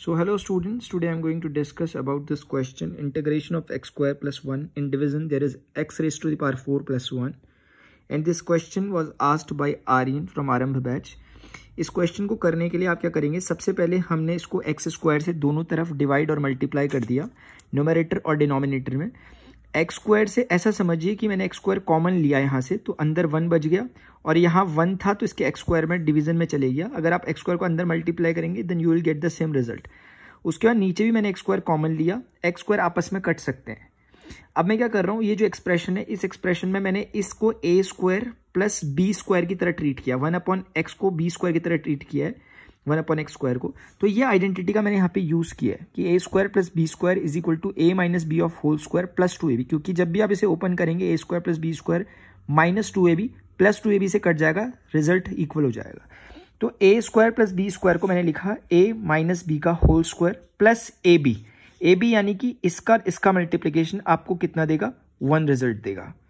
So hello students, today I am going to discuss about this question integration of x square plus 1 in division there is x raised to the power 4 plus 1 and this question was asked by Aryan from Arambh batch. इस question को करने के लिए आप क्या करेंगे सबसे पहले हमने इसको एक्स स्क्वायर से दोनों तरफ डिवाइड और मल्टीप्लाई कर दिया नोमेरेटर और डिनोमिनेटर में एक्स स्क्वायर से ऐसा समझिए कि मैंने एक्स स्क्वायर कॉमन लिया यहाँ से तो अंदर वन बच गया और यहाँ वन था तो इसके एक्स स्क्वायर में डिवीजन में चले गया अगर आप एक्स स्क्वायर को अंदर मल्टीप्लाई करेंगे then you will get the same result उसके बाद नीचे भी मैंने एक्स स्क्वायर कॉमन लिया एक्स स्क्वायर आपस में कट सकते हैं अब मैं क्या कर रहा हूँ ये जो एक्सप्रेशन है इस एक्सप्रेशन में मैंने इसको A square plus B square की तरह ट्रीट किया वन अपॉन एक्स को बी स्क्वायर की तरह ट्रीट किया है वन अपॉन एक्स स्क्वायर को तो ये आइडेंटिटी का मैंने यहाँ पे यूज़ किया है कि A square plus B square is equal to A minus B of whole square plus two A B क्योंकि जब भी आप इसे ओपन करेंगे A square plus B square minus two A B plus two A B से cut जाएगा result equal हो जाएगा तो A square plus B square को मैंने लिखा ए माइनस बी का whole square plus A B A B यानी कि इसका इसका मल्टीप्लीकेशन आपको कितना देगा वन रिजल्ट देगा